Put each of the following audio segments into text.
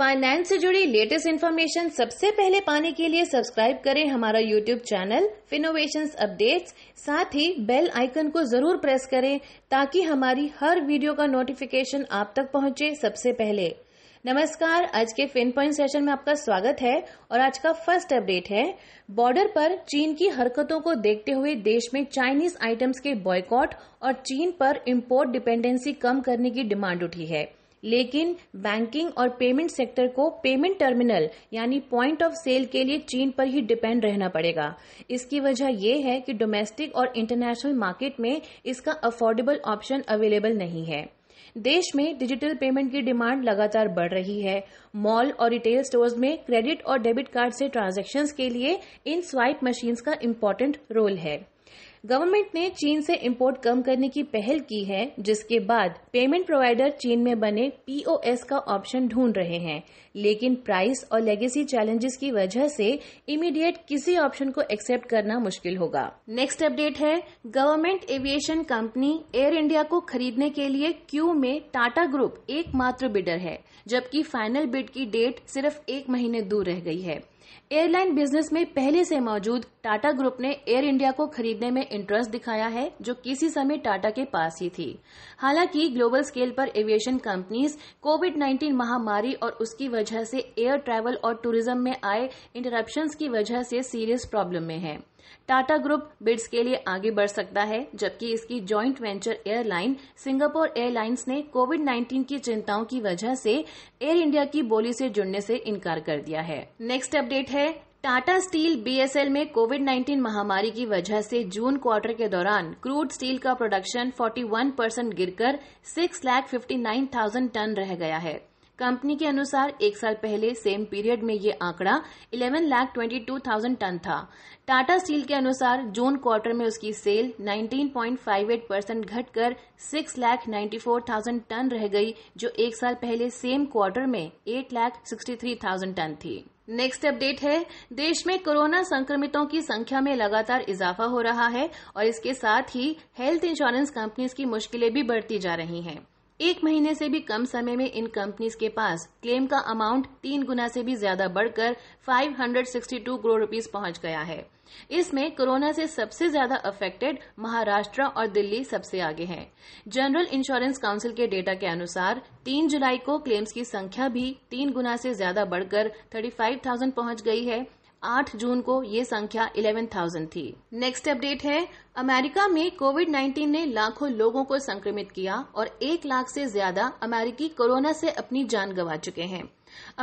Finance से जुड़ी latest information सबसे पहले पाने के लिए सब्सक्राइब करें हमारा यूट्यूब चैनल फिनोवेशन अपडेट्स साथ ही बेल आइकन को जरूर प्रेस करें ताकि हमारी हर वीडियो का नोटिफिकेशन आप तक पहुंचे सबसे पहले नमस्कार आज के फिन पॉइंट सेशन में आपका स्वागत है और आज का फर्स्ट अपडेट है बॉर्डर पर चीन की हरकतों को देखते हुए देश में चाइनीज आइटम्स के बॉयकॉट और चीन पर इम्पोर्ट डिपेंडेंसी कम करने की डिमांड उठी है लेकिन बैंकिंग और पेमेंट सेक्टर को पेमेंट टर्मिनल यानी पॉइंट ऑफ सेल के लिए चीन पर ही डिपेंड रहना पड़ेगा इसकी वजह यह है कि डोमेस्टिक और इंटरनेशनल मार्केट में इसका अफोर्डेबल ऑप्शन अवेलेबल नहीं है देश में डिजिटल पेमेंट की डिमांड लगातार बढ़ रही है मॉल और रिटेल स्टोर्स में क्रेडिट और डेबिट कार्ड से ट्रांजैक्शंस के लिए इन स्वाइप मशीन्स का इम्पोर्टेंट रोल है गवर्नमेंट ने चीन से इंपोर्ट कम करने की पहल की है जिसके बाद पेमेंट प्रोवाइडर चीन में बने पीओएस का ऑप्शन ढूंढ रहे हैं लेकिन प्राइस और लेगेसी चैलेंजेस की वजह से इमीडिएट किसी ऑप्शन को एक्सेप्ट करना मुश्किल होगा नेक्स्ट अपडेट है government aviation company Air India को खरीदने के लिए क्यू में टाटा ग्रुप एकमात्र बिडर है जबकि फाइनल बिड की डेट सिर्फ एक महीने दूर रह गई है एयरलाइन बिजनेस में पहले से मौजूद टाटा ग्रुप ने एयर इंडिया को खरीदने में इंटरेस्ट दिखाया है जो किसी समय टाटा के पास ही थी हालांकि ग्लोबल स्केल पर एविएशन कंपनीज कोविड 19 महामारी और उसकी वजह से एयर ट्रैवल और टूरिज्म में आए इंटरप्शन की वजह से सीरियस प्रॉब्लम में है टाटा ग्रुप बिड्स के लिए आगे बढ़ सकता है जबकि इसकी joint venture airline Singapore Airlines ने कोविड 19 की चिंताओं की वजह से एयर इंडिया की बोली से जुड़ने से इनकार कर दिया है नेक्स्ट अपडेट अपडेट है टाटा स्टील बीएसएल में कोविड 19 महामारी की वजह से जून क्वार्टर के दौरान क्रूड स्टील का प्रोडक्शन 41 परसेंट गिरकर six lakh fifty nine thousand tonne रह गया है कंपनी के अनुसार एक साल पहले सेम पीरियड में ये आंकड़ा eleven lakh twenty two thousand tonne था टाटा स्टील के अनुसार जून क्वार्टर में उसकी सेल 19.58 परसेंट घटकर six lakh ninety four thousand tonne रह गई जो एक साल पहले सेम क्वार्टर में eight lakh sixty three thousand tonne थी नेक्स्ट अपडेट है देश में कोरोना संक्रमितों की संख्या में लगातार इजाफा हो रहा है और इसके साथ ही हेल्थ इंश्योरेंस कंपनीज की मुश्किलें भी बढ़ती जा रही हैं एक महीने से भी कम समय में इन कंपनीज के पास क्लेम का अमाउंट तीन गुना से भी ज्यादा बढ़कर 562 करोड़ रुपीस पहुंच गया है इसमें कोरोना से सबसे ज्यादा अफेक्टेड महाराष्ट्र और दिल्ली सबसे आगे हैं। जनरल इंश्योरेंस काउंसिल के डेटा के अनुसार 3 जुलाई को क्लेम्स की संख्या भी तीन गुना से ज्यादा बढ़कर 35,000 पहुंच गई है आठ जून को ये संख्या इलेवन थाउजेंड थी नेक्स्ट अपडेट है अमेरिका में कोविड 19 ने लाखों लोगों को संक्रमित किया और एक लाख से ज्यादा अमेरिकी कोरोना से अपनी जान गंवा चुके हैं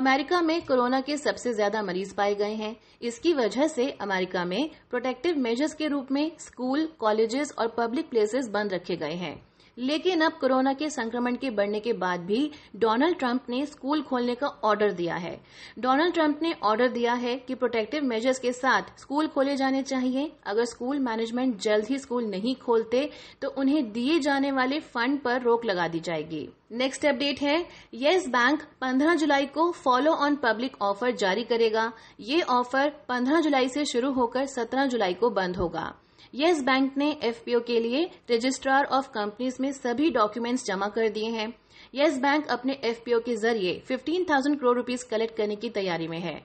अमेरिका में कोरोना के सबसे ज्यादा मरीज पाए गए हैं इसकी वजह से अमेरिका में प्रोटेक्टिव मेजर्स के रूप में स्कूल कॉलेजेस और पब्लिक प्लेसेस बंद रखे गए हैं लेकिन अब कोरोना के संक्रमण के बढ़ने के बाद भी डोनाल्ड ट्रंप ने स्कूल खोलने का ऑर्डर दिया है डोनाल्ड ट्रंप ने ऑर्डर दिया है कि प्रोटेक्टिव मेजर्स के साथ स्कूल खोले जाने चाहिए अगर स्कूल मैनेजमेंट जल्द ही स्कूल नहीं खोलते तो उन्हें दिए जाने वाले फंड पर रोक लगा दी जाएगी नेक्स्ट अपडेट है येस बैंक 15 जुलाई को फॉलो ऑन पब्लिक ऑफर जारी करेगा ये ऑफर 15 जुलाई से शुरू होकर 17 जुलाई को बंद होगा येस बैंक ने एफपीओ के लिए रजिस्ट्रार ऑफ कंपनीज में सभी डॉक्यूमेंट्स जमा कर दिए हैं येस बैंक अपने एफपीओ के जरिए 15,000 करोड़ रुपीस कलेक्ट करने की तैयारी में है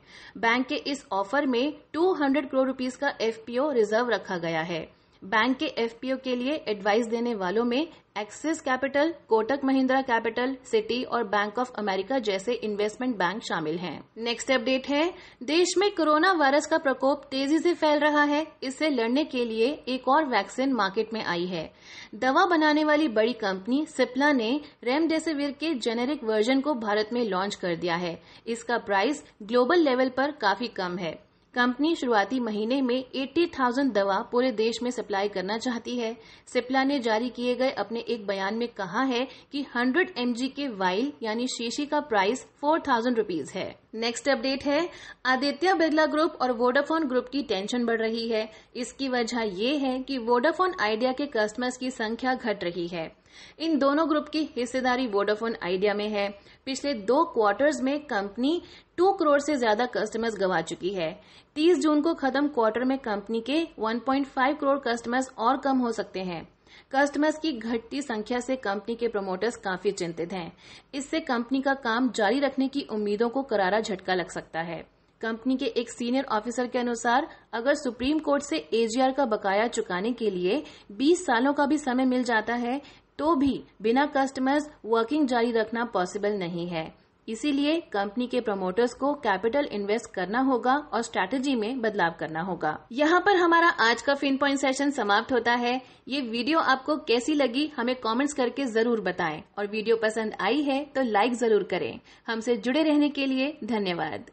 बैंक के इस ऑफर में 200 करोड़ रुपीस का एफपीओ रिजर्व रखा गया है बैंक के एफपीओ के लिए एडवाइस देने वालों में Axis Capital Kotak Mahindra capital Citi और बैंक ऑफ अमेरिका जैसे इन्वेस्टमेंट बैंक शामिल हैं। नेक्स्ट अपडेट है देश में कोरोना वायरस का प्रकोप तेजी से फैल रहा है इससे लड़ने के लिए एक और वैक्सीन मार्केट में आई है दवा बनाने वाली बड़ी कंपनी सिप्ला ने रेमडेसिविर के जेनेरिक वर्जन को भारत में लॉन्च कर दिया है इसका प्राइस ग्लोबल लेवल पर काफी कम है कंपनी शुरुआती महीने में 80,000 दवा पूरे देश में सप्लाई करना चाहती है सिप्ला ने जारी किए गए अपने एक बयान में कहा है कि 100 एम के वाइल यानी शीशी का प्राइस 4,000 थाउजेंड है नेक्स्ट अपडेट है आदित्य बिरला ग्रुप और वोडाफोन ग्रुप की टेंशन बढ़ रही है इसकी वजह यह है कि वोडाफोन आइडिया के कस्टमर्स की संख्या घट रही है इन दोनों ग्रुप की हिस्सेदारी वोडाफोन आइडिया में है पिछले दो क्वार्टर्स में कंपनी टू करोड़ से ज्यादा कस्टमर्स गंवा चुकी है 30 जून को खत्म क्वार्टर में कंपनी के 1.5 करोड़ कस्टमर्स और कम हो सकते हैं कस्टमर्स की घटती संख्या से कंपनी के प्रमोटर्स काफी चिंतित हैं इससे कंपनी का काम जारी रखने की उम्मीदों को करारा झटका लग सकता है कंपनी के एक सीनियर ऑफिसर के अनुसार अगर सुप्रीम कोर्ट से एजीआर का बकाया चुकाने के लिए 20 सालों का भी समय मिल जाता है तो भी बिना कस्टमर्स वर्किंग जारी रखना पॉसिबल नहीं है इसीलिए कंपनी के प्रमोटर्स को कैपिटल इन्वेस्ट करना होगा और स्ट्रैटेजी में बदलाव करना होगा यहाँ पर हमारा आज का फिन पॉइंट सेशन समाप्त होता है ये वीडियो आपको कैसी लगी हमें कमेंट्स करके जरूर बताएं और वीडियो पसंद आई है तो लाइक जरूर करें हमसे जुड़े रहने के लिए धन्यवाद